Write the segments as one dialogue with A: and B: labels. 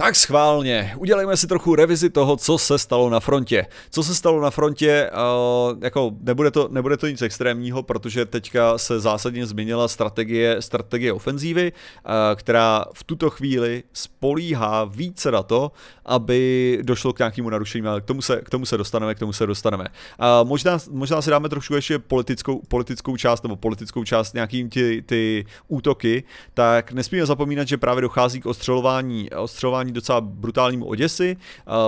A: Tak schválně, udělejme si trochu revizi toho, co se stalo na frontě. Co se stalo na frontě, eh, jako nebude to, nebude to nic extrémního, protože teďka se zásadně změnila strategie, strategie ofenzívy, eh, která v tuto chvíli spolíhá více na to, aby došlo k nějakému narušení, ale k tomu se, k tomu se dostaneme, k tomu se dostaneme. Eh, možná, možná si dáme trošku ještě politickou, politickou část, nebo politickou část nějakým ty, ty útoky, tak nesmíme zapomínat, že právě dochází k ostřelování, ostřelování brání docela brutálnímu Oděsy,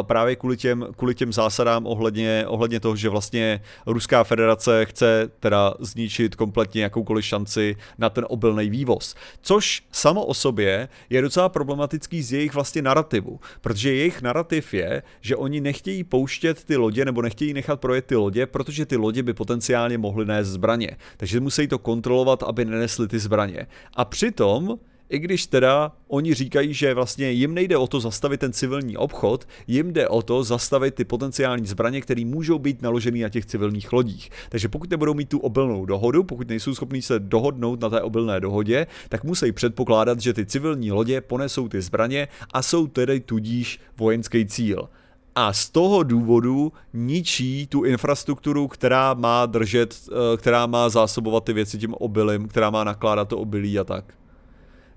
A: právě kvůli těm, kvůli těm zásadám ohledně, ohledně toho, že vlastně Ruská federace chce teda zničit kompletně jakoukoliv šanci na ten obilný vývoz. Což samo o sobě je docela problematický z jejich vlastně narrativu, protože jejich narrativ je, že oni nechtějí pouštět ty lodě nebo nechtějí nechat projet ty lodě, protože ty lodě by potenciálně mohly nést zbraně. Takže musí to kontrolovat, aby nenesli ty zbraně. A přitom i když teda oni říkají, že vlastně jim nejde o to zastavit ten civilní obchod, jim jde o to zastavit ty potenciální zbraně, které můžou být naloženy na těch civilních lodích. Takže pokud nebudou mít tu obilnou dohodu, pokud nejsou schopní se dohodnout na té obilné dohodě, tak musí předpokládat, že ty civilní lodě ponesou ty zbraně a jsou tedy tudíž vojenský cíl a z toho důvodu ničí tu infrastrukturu, která má držet, eh, která má zásobovat ty věci tím obilím, která má nakládat to obilí a tak.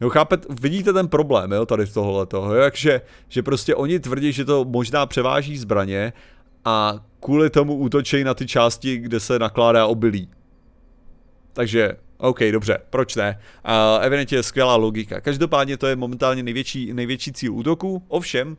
A: No chápete, vidíte ten problém, jo, tady z tohle toho, jakže, že prostě oni tvrdí, že to možná převáží zbraně a kvůli tomu útočí na ty části, kde se nakládá obilí. Takže OK, dobře, proč ne? A uh, evidentně je skvělá logika. Každopádně to je momentálně největší, největší cíl útoku, ovšem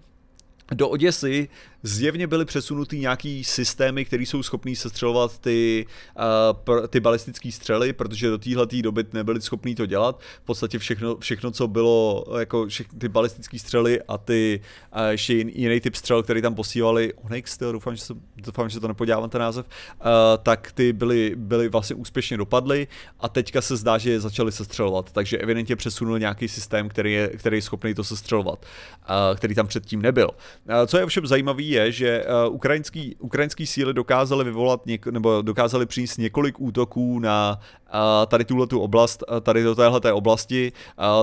A: do Oděsy zjevně byly přesunuty nějaký systémy, které jsou schopné sestřelovat ty, uh, pr, ty balistické střely, protože do téhle doby nebyli schopní to dělat. V podstatě všechno, všechno co bylo, jako všech, ty balistické střely a ty uh, ještě jiný typ střel, který tam posílali Onyx, tyjo, doufám, že, se, doufám, že to nepodívám ten název, uh, tak ty byly, byly vlastně úspěšně dopadly a teďka se zdá, že je začaly sestřelovat. Takže evidentně přesunul nějaký systém, který je, který je schopný to sestřelovat, uh, který tam předtím nebyl. Uh, co je ovšem zajímavé? je, že eh, ukrajinský, ukrajinský síly dokázaly vyvolat něk- nebo dokázaly přinést několik útoků na eh, tady tuhle tu oblast, eh, tady do téhle oblasti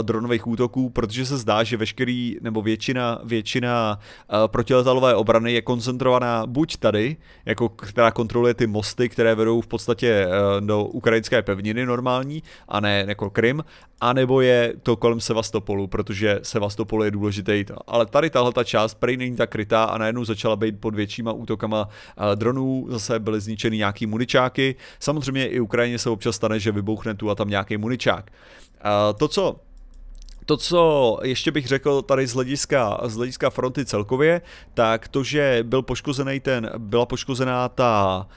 A: dronových útoků, protože se zdá, že veškerý nebo většina, většina protiletalové obrany je koncentrovaná buď tady, jako která kontroluje ty mosty, které vedou v podstatě do ukrajinské pevniny normální, a ne jako Krym, anebo je to kolem Sevastopolu, protože Sevastopol je důležitý. Ale tady tahle ta část prej není tak krytá a najednou začíná začala být pod většíma útokama eh, dronů, zase byly zničeny nějaký muničáky. Samozřejmě i Ukrajině se občas stane, že vybouchne tu a tam nějaký muničák. Eh, to, co to, co ještě bych řekl tady z hlediska, z hlediska fronty celkově, tak to, že byl poškozený ten, byla poškozená ta,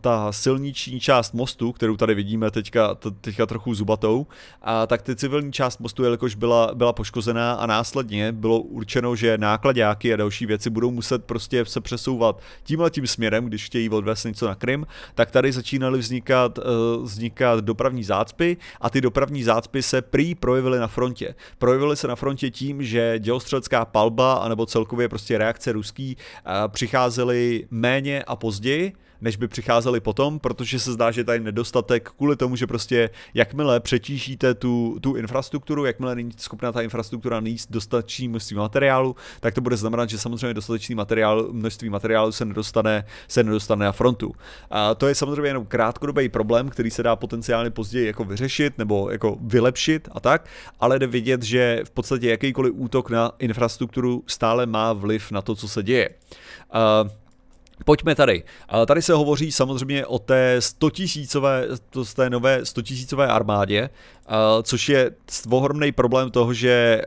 A: ta silniční část mostu, kterou tady vidíme teďka, teďka trochu zubatou, a tak ty civilní část mostu, jelikož byla, byla poškozená a následně bylo určeno, že nákladáky a další věci budou muset prostě se přesouvat tímhle tím směrem, když chtějí odvést něco na Krym, tak tady začínaly vznikat, e, vznikat dopravní zácpy a ty dopravní zácpy se prý projevily na frontě frontě. Projevily se na frontě tím, že dělostřelecká palba anebo celkově prostě reakce ruský eh, přicházely méně a později, než by přicházeli potom, protože se zdá, že tady nedostatek kvůli tomu, že prostě jakmile přetížíte tu, tu infrastrukturu, jakmile není schopná ta infrastruktura nejíst dostatečný množství materiálu, tak to bude znamenat, že samozřejmě dostatečný materiál, množství materiálu se nedostane, se nedostane na frontu. A to je samozřejmě jenom krátkodobý problém, který se dá potenciálně později jako vyřešit nebo jako vylepšit a tak, ale jde vidět, že v podstatě jakýkoliv útok na infrastrukturu stále má vliv na to, co se děje. Uh, Pojďme tady. Tady se hovoří samozřejmě o té 100 tisícové, to z té nové 100 tisícové armádě, což je ohromný problém toho, že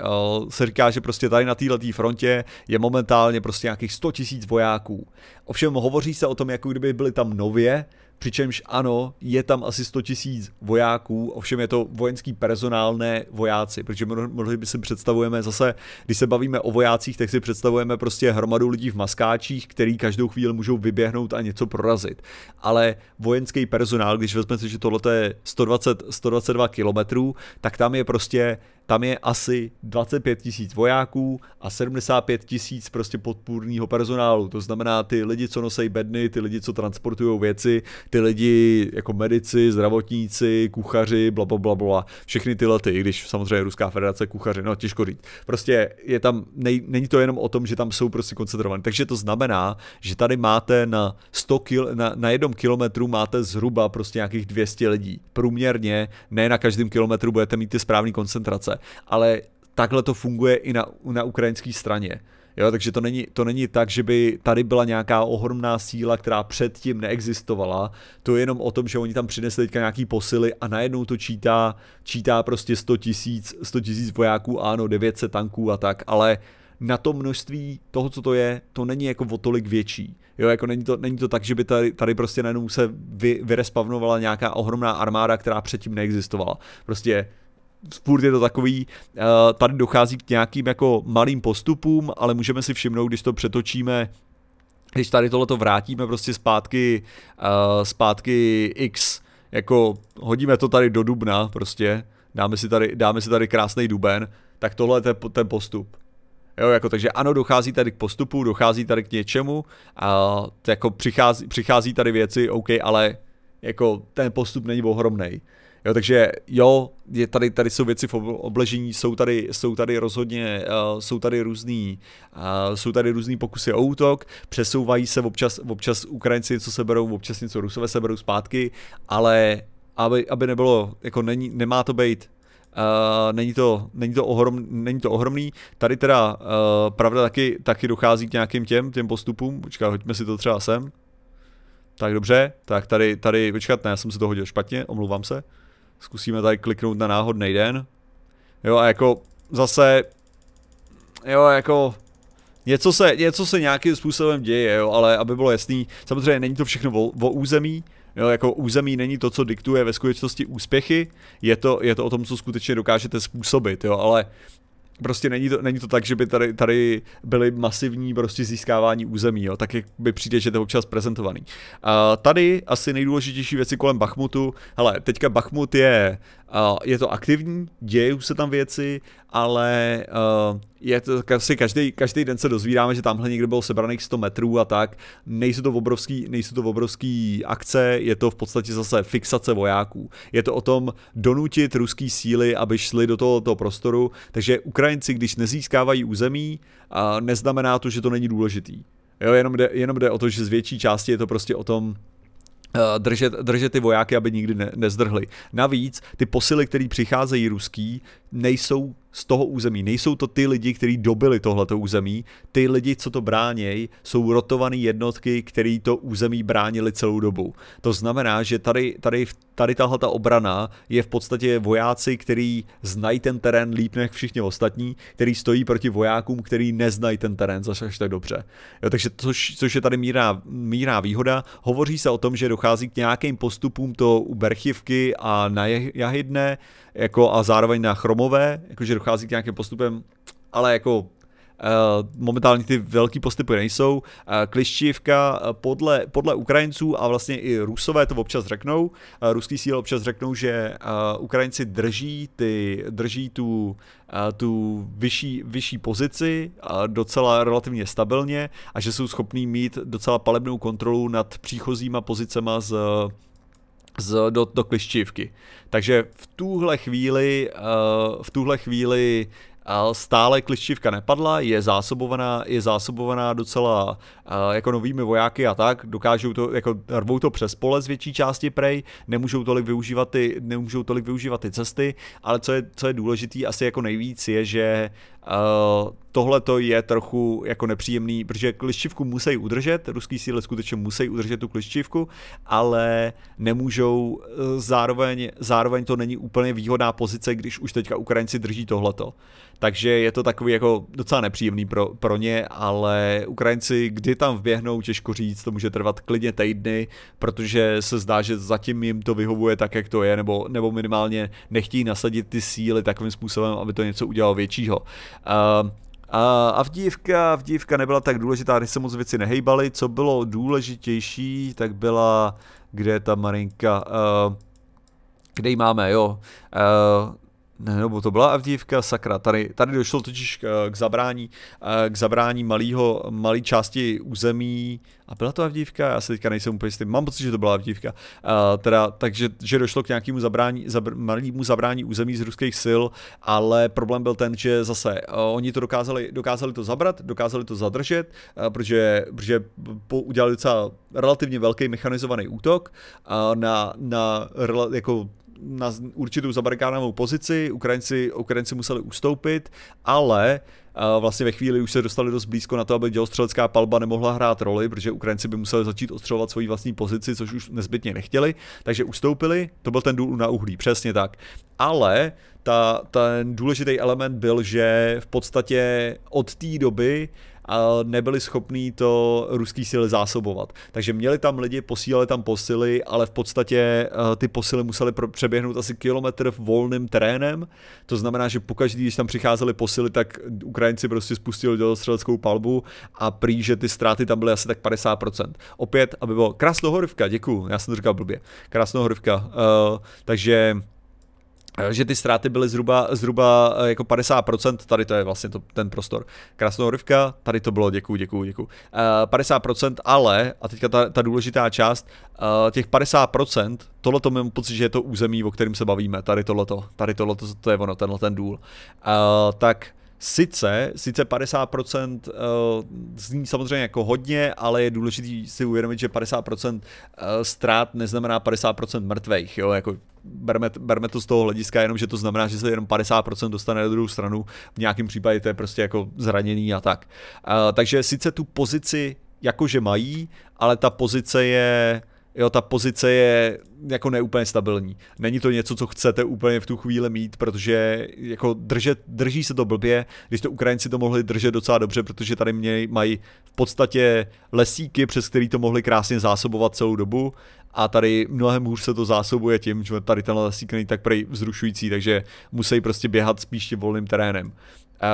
A: se říká, že prostě tady na této frontě je momentálně prostě nějakých 100 tisíc vojáků. Ovšem hovoří se o tom, jako kdyby byli tam nově přičemž ano, je tam asi 100 tisíc vojáků, ovšem je to vojenský personál, ne vojáci, protože mnohdy my si představujeme zase, když se bavíme o vojácích, tak si představujeme prostě hromadu lidí v maskáčích, který každou chvíli můžou vyběhnout a něco prorazit. Ale vojenský personál, když vezmeme si, že tohle je 120, 122 kilometrů, tak tam je prostě tam je asi 25 tisíc vojáků a 75 tisíc prostě podpůrného personálu. To znamená ty lidi, co nosejí bedny, ty lidi, co transportují věci, ty lidi jako medici, zdravotníci, kuchaři, bla, bla, bla, bla. Všechny tyhle ty, když samozřejmě Ruská federace kuchaři, no těžko říct. Prostě je tam, nej, není to jenom o tom, že tam jsou prostě koncentrovaní. Takže to znamená, že tady máte na 100 kil, na, na jednom kilometru máte zhruba prostě nějakých 200 lidí. Průměrně, ne na každém kilometru budete mít ty správné koncentrace ale takhle to funguje i na, na ukrajinské straně. Jo, takže to není, to není tak, že by tady byla nějaká ohromná síla, která předtím neexistovala. To je jenom o tom, že oni tam přinesli teďka nějaký posily a najednou to čítá, čítá prostě 100 tisíc 100 tisíc vojáků, ano, 900 tanků a tak, ale na to množství toho, co to je, to není jako o tolik větší. Jo, jako není to, není to tak, že by tady, tady prostě najednou se vy, vyrespavnovala nějaká ohromná armáda, která předtím neexistovala. Prostě furt je to takový, eh, tady dochází k nějakým jako malým postupům, ale můžeme si všimnout, když to přetočíme když tady tohleto vrátíme prostě zpátky, uh, zpátky x, jako hodíme to tady do dubna prostě, dáme si tady, dáme si tady krásný duben, tak tohle je ten, ten postup. Jo, jako, takže ano, dochází tady k postupu, dochází tady k něčemu a jako přichází, přichází tady věci, OK, ale jako ten postup není ohromný. Jo, takže jo, je tady, tady jsou věci v obležení, jsou tady, jsou tady rozhodně, uh, jsou tady různý, uh, jsou tady různý pokusy o útok, přesouvají se občas, občas Ukrajinci něco seberou, občas něco Rusové seberou zpátky, ale aby, aby nebylo, jako není, nemá to být Uh, není, to, není, to ohrom, není to ohromný. Tady teda uh, pravda taky, taky dochází k nějakým těm, těm postupům. Počkat, hoďme si to třeba sem. Tak dobře, tak tady, tady, počkat, ne, já jsem si to hodil špatně, omlouvám se. Zkusíme tady kliknout na náhodný den. Jo a jako zase, jo jako něco se, něco se nějakým způsobem děje, jo, ale aby bylo jasný, samozřejmě není to všechno o, území, Jo, jako území není to, co diktuje ve skutečnosti úspěchy, je to, je to o tom, co skutečně dokážete způsobit, jo, ale Prostě není to, není to tak, že by tady, tady byly masivní prostě získávání území, jo, tak jak by přijde, že to je občas prezentovaný. A tady asi nejdůležitější věci kolem Bachmutu, hele, teďka Bachmut je, je to aktivní, dějí se tam věci, ale je to si každý, každý den se dozvídáme, že tamhle někde bylo sebraných 100 metrů a tak. Nejsou to obrovský, nejsou to obrovský akce, je to v podstatě zase fixace vojáků. Je to o tom donutit ruský síly, aby šli do tohoto prostoru, takže Ukrajinci, když nezískávají území, a neznamená to, že to není důležitý. Jo, jenom jde, jenom jde o to, že z větší části je to prostě o tom, eh, držet, držet ty vojáky, aby nikdy ne, nezdrhli. Navíc ty posily, které přicházejí ruský, nejsou z toho území. Nejsou to ty lidi, kteří dobili tohleto území. Ty lidi, co to bránějí, jsou rotované jednotky, které to území bránili celou dobu. To znamená, že tady, tady, tady tahle ta obrana je v podstatě vojáci, který znají ten terén líp než všichni ostatní, který stojí proti vojákům, který neznají ten terén zase až tak dobře. Jo, takže což, což je tady mírná, mírná výhoda. Hovoří se o tom, že dochází k nějakým postupům to u Berchivky a na Jahydne, jako a zároveň na Chromo zlomové, jakože dochází k nějakým postupem, ale jako eh, momentálně ty velký postupy nejsou. Eh, Kliščívka eh, podle, podle Ukrajinců a vlastně i Rusové to občas řeknou, ruský síl občas řeknou, že Ukrajinci drží, ty, drží tu, tu vyšší, vyšší pozici docela relativně stabilně a že jsou schopní mít docela palebnou kontrolu nad příchozíma pozicema z z, do, do kliščívky. Takže v tuhle chvíli, uh, v tuhle chvíli a stále kliščivka nepadla, je zásobovaná, je zásobovaná docela a, jako novými vojáky a tak, dokážou to, jako rvou to přes pole z větší části prej, nemůžou tolik využívat ty, nemůžou tolik využívat ty cesty, ale co je, co je důležitý asi jako nejvíc je, že Uh, tohle to je trochu jako nepříjemný, protože kliščivku musí udržet, ruský síly skutečně musí udržet tu kliščivku, ale nemůžou, e, zároveň, zároveň to není úplně výhodná pozice, když už teďka Ukrajinci drží tohleto takže je to takový jako docela nepříjemný pro, pro ně, ale Ukrajinci kdy tam vběhnou, těžko říct, to může trvat klidně týdny, protože se zdá, že zatím jim to vyhovuje tak, jak to je, nebo, nebo minimálně nechtějí nasadit ty síly takovým způsobem, aby to něco udělalo většího. Uh, a Avdívka, Avdívka nebyla tak důležitá, když se moc věci nehejbaly. Co bylo důležitější, tak byla, kde je ta Marinka, uh, kde ji máme, jo. Uh, nebo to byla FDFka, sakra, tady, tady došlo totiž eh, k, zabrání, eh, k zabrání malýho, malý části území, a byla to FDFka, já se teďka nejsem úplně jistý, mám pocit, že to byla FDFka, eh, teda, takže že došlo k nějakému zabrání, zabr, malému zabrání území z ruských sil, ale problém byl ten, že zase oni to dokázali, dokázali to zabrat, dokázali to zadržet, protože, protože po, udělali docela relativně velký mechanizovaný útok na, na jako na určitou zabarikánovou pozici, Ukrajinci, Ukrajinci museli ustoupit, ale eh, vlastně ve chvíli už se dostali dost blízko na to, aby dělostřelecká palba nemohla hrát roli, protože Ukrajinci by museli začít ostřelovat svoji vlastní pozici, což už nezbytně nechtěli, takže ustoupili, to byl ten důl na uhlí, přesně tak. Ale ta, ten důležitý element byl, že v podstatě od té doby a nebyli schopní to ruský síly zásobovat. Takže měli tam lidi, posílali tam posily, ale v podstatě eh, ty posily museli přeběhnout asi kilometr volným terénem. To znamená, že pokaždý, když tam přicházeli posily, tak Ukrajinci prostě spustili střeleckou palbu a prý, že ty ztráty tam byly asi tak 50%. Opět, aby bylo krásnohorivka, děkuju, já jsem to říkal blbě. Krásnohorivka. Uh, eh, takže Eh, že ty ztráty byly zhruba, zhruba eh, jako 50%, tady to je vlastně to, ten prostor. Krásná rivka, tady to bylo, děkuju, děkuju, děkuju. Uh, eh, 50%, ale, a teďka ta, ta důležitá část, uh, těch 50%, tohleto to mám pocit, že je to území, o kterém se bavíme, tady tohleto, tady tohleto, to je ono, tenhle ten důl. Uh, tak Sice, sice 50% eh, zní samozřejmě jako hodně, ale je důležité si uvědomit, že 50% eh, ztrát neznamená 50% mrtvých, jo, jako berme, berme to z toho hlediska, jenom že to znamená, že se jenom 50% dostane na druhou stranu, v nějakém případě to je prostě jako zraněný a tak. Eh, takže sice tu pozici jakože mají, ale ta pozice je Jo, ta pozice je jako neúplně stabilní. Není to něco, co chcete úplně v tu chvíli mít, protože jako držet, drží se to blbě, když to Ukrajinci to mohli držet docela dobře, protože tady mě mají v podstatě lesíky, přes který to mohli krásně zásobovat celou dobu a tady mnohem hůř se to zásobuje tím, že tady ten lesík není tak prej vzrušující, takže musí prostě běhat spíš volným terénem.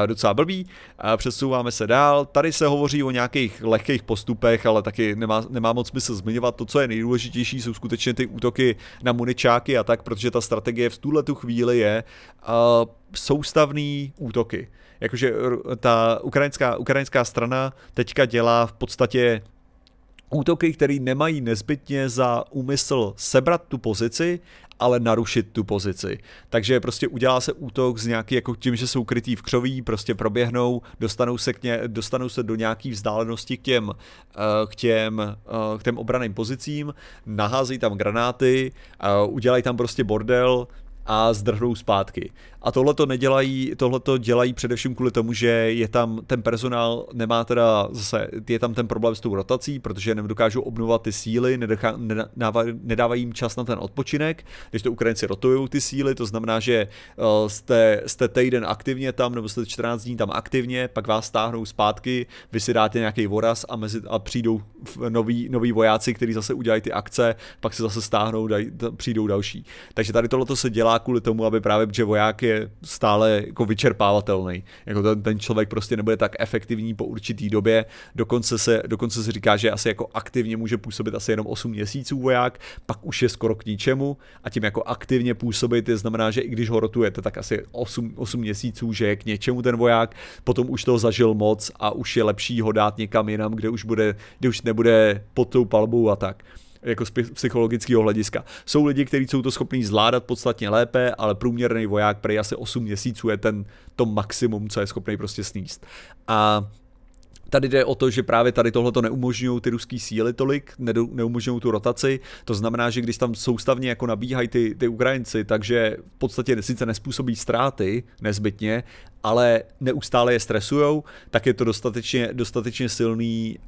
A: Eh, docela blbý. Eh, přesouváme se dál. Tady se hovoří o nějakých lehkých postupech, ale taky nemá, nemá moc smysl zmiňovat. To, co je nejdůležitější, jsou skutečně ty útoky na muničáky a tak, protože ta strategie v tuhle tu chvíli je uh, soustavný útoky. Jakože ta ukrajinská, ukrajinská strana teďka dělá v podstatě Útoky, které nemají nezbytně za úmysl sebrat tu pozici, ale narušit tu pozici. Takže prostě udělá se útok s nějaký, jako tím, že jsou krytý v křoví, prostě proběhnou, dostanou se, k ně, dostanou se do nějaký vzdálenosti k těm, eh, k těm, eh, k těm obraným pozicím, naházejí tam granáty, eh, udělají tam prostě bordel, a zdrhnou zpátky. A tohle to nedělají, tohle to dělají především kvůli tomu, že je tam ten personál, nemá teda zase, je tam ten problém s tou rotací, protože nedokážou obnovovat ty síly, nedávají, nedávají jim čas na ten odpočinek, když to Ukrajinci rotují ty síly, to znamená, že eh, jste, jste týden aktivně tam, nebo jste 14 dní tam aktivně, pak vás stáhnou zpátky, vy si dáte nějaký voraz a, mezi, a přijdou noví, noví vojáci, kteří zase udělají ty akce, pak se zase stáhnou, daj, přijdou další. Takže tady tohle se dělá kvůli tomu, aby právě, že voják je stále jako vyčerpávatelný. Jako ten, ten člověk prostě nebude tak efektivní po určitý době. Dokonce se, dokonce se říká, že asi jako aktivně může působit asi jenom 8 měsíců voják, pak už je skoro k ničemu a tím jako aktivně působit je znamená, že i když ho rotujete, tak asi 8, 8 měsíců, že je k něčemu ten voják, potom už toho zažil moc a už je lepší ho dát někam jinam, kde už, bude, kde už nebude pod tou palbou a tak jako z psychologického hlediska. Jsou lidi, kteří jsou to schopní zvládat podstatně lépe, ale průměrný voják prej asi 8 měsíců je ten to maximum, co je schopný prostě sníst. A Tady jde o to, že právě tady tohle to neumožňují ty ruské síly tolik, neumožňují tu rotaci. To znamená, že když tam soustavně jako nabíhají ty, ty Ukrajinci, takže v podstatě sice nespůsobí ztráty nezbytně, ale neustále je stresujou, tak je to dostatečně, dostatečně silný,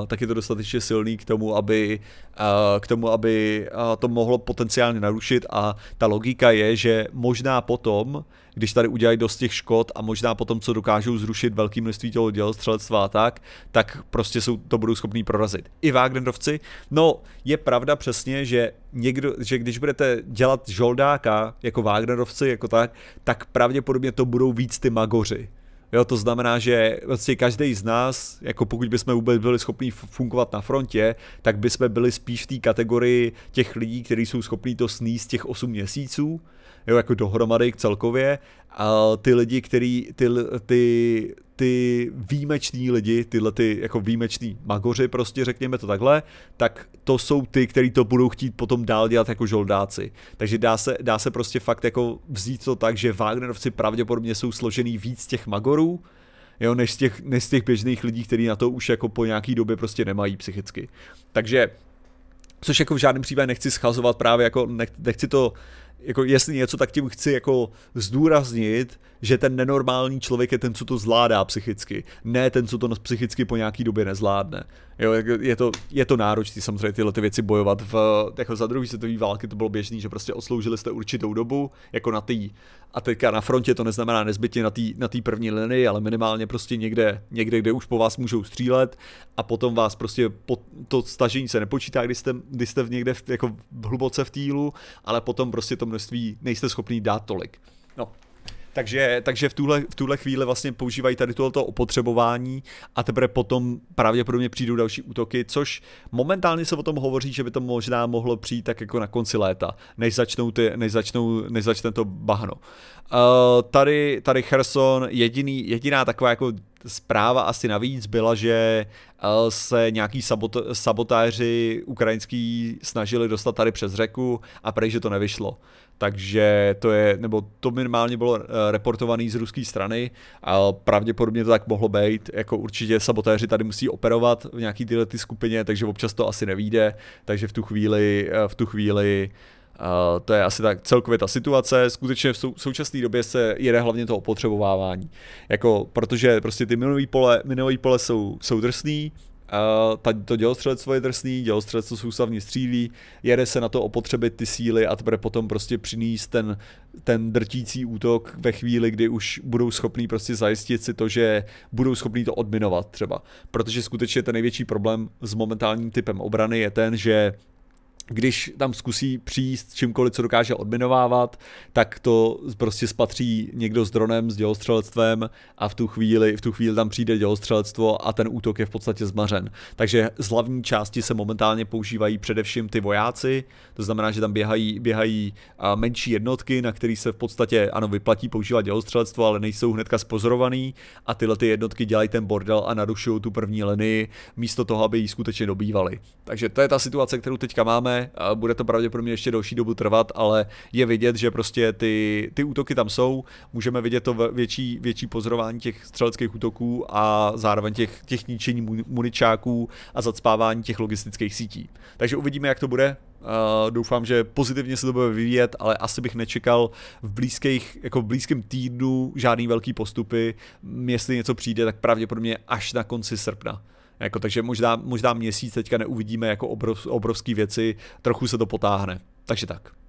A: uh, tak je to dostatečně silný k tomu, aby, uh, k tomu, aby uh, to mohlo potenciálně narušit a ta logika je, že možná potom, když tady udělají dost těch škod a možná potom, co dokážou zrušit velké množství toho střelectva a tak, tak prostě jsou, to budou schopní prorazit. I Wagnerovci, no je pravda přesně, že někdo, že když budete dělat žoldáka, jako Wagnerovci, jako tak, tak pravděpodobně to budou víc ty magoři. Jo, to znamená, že vlastně každý z nás, jako pokud bychom vůbec byli schopni fungovat na frontě, tak bychom byli spíš v té kategorii těch lidí, kteří jsou schopní to sníst těch 8 měsíců, jo, jako dohromady celkově, a ty lidi, který, ty, ty ty výjimečný lidi, tyhle ty jako výjimečný magoři, prostě řekněme to takhle, tak to jsou ty, kteří to budou chtít potom dál dělat jako žoldáci. Takže dá se, dá se prostě fakt jako vzít to tak, že Wagnerovci pravděpodobně jsou složený víc těch magorů, jo, než z těch, než z těch běžných lidí, kteří na to už jako po nějaký době prostě nemají psychicky. Takže Což jako v žádném případě nechci schazovat právě jako, nechci to jako jestli něco, tak tím chci jako zdůraznit, že ten nenormální člověk je ten, co to zvládá psychicky, ne ten, co to psychicky po nějaký době nezvládne. Jo, je to, je to náročné samozřejmě tyhle ty věci bojovat. V, jako za druhý světové války to bylo běžný, že prostě odsloužili jste určitou dobu, jako na tý, a teďka na frontě to neznamená nezbytně na té na tý první linii, ale minimálně prostě někde, někde, kde už po vás můžou střílet a potom vás prostě po, to stažení se nepočítá, když jste, když jste v někde v, jako hluboce v týlu, ale potom prostě to množství nejste schopný dát tolik. No, takže, takže v, tuhle, v tuhle chvíli vlastně používají tady tohoto opotřebování a teprve potom pravděpodobně přijdou další útoky, což momentálně se o tom hovoří, že by to možná mohlo přijít tak jako na konci léta, než, začnou ty, než, začnou, než začne to bahno. Uh, tady, tady Cherson, jediný, jediná taková jako zpráva asi navíc byla, že eh, se nějaký sabot, sabotáři ukrajinský snažili dostat tady přes řeku a prej, že to nevyšlo. Takže to je, nebo to minimálně bylo eh, reportované z ruské strany a pravděpodobně to tak mohlo být. Jako určitě sabotéři tady musí operovat v nějaký tyhle ty skupině, takže občas to asi nevíde. Takže v tu chvíli, eh, v tu chvíli Uh, to je asi tak celkově ta situace. Skutečně v sou, současné době se jede hlavně to opotřebovávání. Jako, protože prostě ty minový pole, minový pole jsou, jsou drsný, Uh, to dělostřelectvo je drsný, dělostřelectvo soustavně střílí, jede se na to opotřebit ty síly a teprve potom prostě přinést ten, ten drtící útok ve chvíli, kdy už budou schopní prostě zajistit si to, že budou schopní to odminovat třeba. Protože skutečně ten největší problém s momentálním typem obrany je ten, že když tam zkusí přijíst čímkoliv, co dokáže odminovávat, tak to prostě spatří někdo s dronem, s dělostřelectvem a v tu chvíli, v tu chvíli tam přijde dělostřelectvo a ten útok je v podstatě zmařen. Takže z hlavní části se momentálně používají především ty vojáci, to znamená, že tam běhají, běhají menší jednotky, na který se v podstatě, ano, vyplatí používat dělostřelectvo, ale nejsou hnedka spozorovaný a tyhle ty jednotky dělají ten bordel a narušují tu první linii místo toho, aby ji skutečně dobývali. Takže to je ta situace, kterou teďka máme bude to pravděpodobně ještě další dobu trvat, ale je vidět, že prostě ty, ty útoky tam jsou, můžeme vidět to větší, větší pozorování těch střeleckých útoků a zároveň těch, těch ničení muničáků a zacpávání těch logistických sítí. Takže uvidíme, jak to bude, Uh, doufám, že pozitivně se to bude vyvíjet, ale asi bych nečekal v, blízkých, jako v blízkém týdnu žádný velký postupy. Jestli něco přijde, tak pravděpodobně až na konci srpna. Jako, takže možná, možná měsíc teďka neuvidíme jako obrov, obrovské věci, trochu se to potáhne. Takže tak.